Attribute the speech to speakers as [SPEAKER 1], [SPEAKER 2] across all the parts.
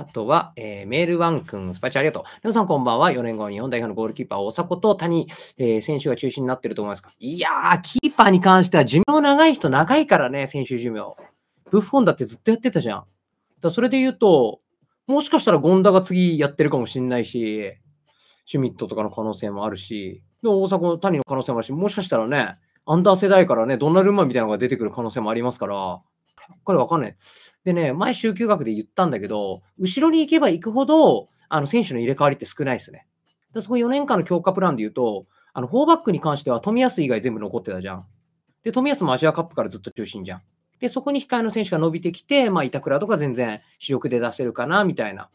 [SPEAKER 1] あとは、えー、メールワン君、スパチチありがとう。皆さんこんばんは。4年後、日本代表のゴールキーパー、大迫と谷、えー、選手が中心になってると思いますかいやー、キーパーに関しては寿命長い人長いからね、選手寿命。ブッフォンだってずっとやってたじゃん。だそれで言うと、もしかしたらゴンダが次やってるかもしんないし、シュミットとかの可能性もあるし、で大迫、谷の可能性もあるし、もしかしたらね、アンダー世代からね、ドナルンマンみたいなのが出てくる可能性もありますから、これわかんない。でね、前、週休学で言ったんだけど、後ろに行けば行くほど、あの選手の入れ替わりって少ないですね。でそこ4年間の強化プランで言うと、あの4バックに関しては冨安以外全部残ってたじゃん。で、冨安もアジアカップからずっと中心じゃん。で、そこに控えの選手が伸びてきて、まあ、板倉とか全然主力で出せるかなみたいな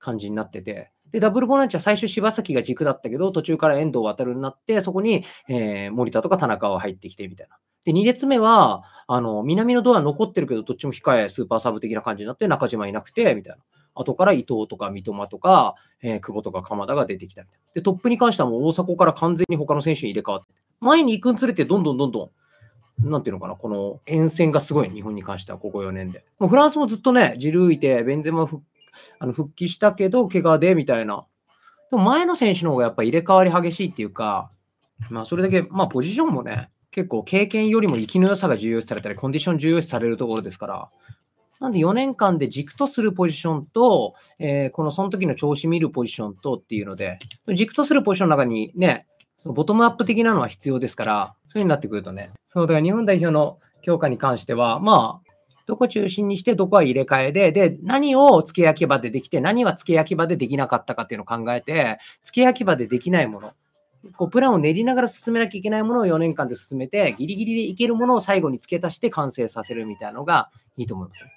[SPEAKER 1] 感じになってて。で、ダブルボランチは最初柴崎が軸だったけど、途中から遠藤航になって、そこに、えー、森田とか田中は入ってきてみたいな。で、2列目は、あの、南のドア残ってるけど、どっちも控え、スーパーサブ的な感じになって、中島いなくて、みたいな。後から伊藤とか三笘とか、えー、久保とか鎌田が出てきたみたいな。で、トップに関してはもう大阪から完全に他の選手に入れ替わって、前に行くにつれて、どんどんどんどん、なんていうのかな、この沿線がすごい、日本に関しては、ここ4年で。もうフランスもずっとね、ジルーいて、ベンゼマ復あの復帰したけど、怪我で、みたいな。でも前の選手の方がやっぱ入れ替わり激しいっていうか、まあ、それだけ、まあ、ポジションもね、結構経験よりも生きの良さが重要視されたり、コンディション重要視されるところですから、なんで4年間で軸とするポジションと、えー、このその時の調子見るポジションとっていうので、軸とするポジションの中にね、そのボトムアップ的なのは必要ですから、そういう風になってくるとね、そうだから日本代表の強化に関しては、まあ、どこ中心にして、どこは入れ替えで、で、何を付け焼き場でできて、何は付け焼き場でできなかったかっていうのを考えて、付け焼き場でできないもの、こうプランを練りながら進めなきゃいけないものを4年間で進めて、ギリギリでいけるものを最後に付け足して完成させるみたいなのがいいと思います、ね。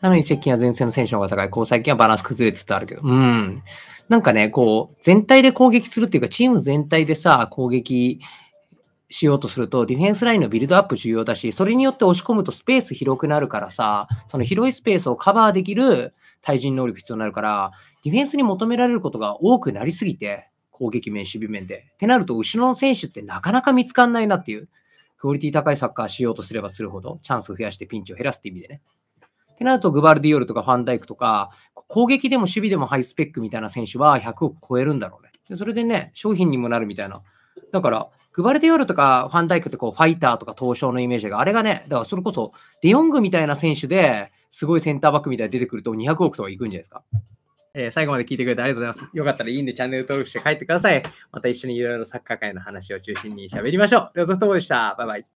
[SPEAKER 1] なのに接近や前線の選手の方が高い、こ際最近はバランス崩れつつあるけど、うん。なんかね、こう、全体で攻撃するっていうか、チーム全体でさ、攻撃しようとすると、ディフェンスラインのビルドアップ重要だし、それによって押し込むとスペース広くなるからさ、その広いスペースをカバーできる対人能力必要になるから、ディフェンスに求められることが多くなりすぎて、攻撃面、守備面で。ってなると、後ろの選手ってなかなか見つかんないなっていう、クオリティ高いサッカーしようとすればするほど、チャンスを増やしてピンチを減らすって意味でね。ってなると、グバルディオルとかファンダイクとか、攻撃でも守備でもハイスペックみたいな選手は100億超えるんだろうね。でそれでね、商品にもなるみたいな。だから、グバルディオルとかファンダイクってこうファイターとか東証のイメージがあれがね、だからそれこそデヨングみたいな選手ですごいセンターバックみたいに出てくると200億とかいくんじゃないですか。えー、最後まで聞いてくれてありがとうございます。よかったらいいんでチャンネル登録して帰ってください。また一緒にいろいろサッカー界の話を中心に喋りましょう。では、ソフトボールでした。バイバイ。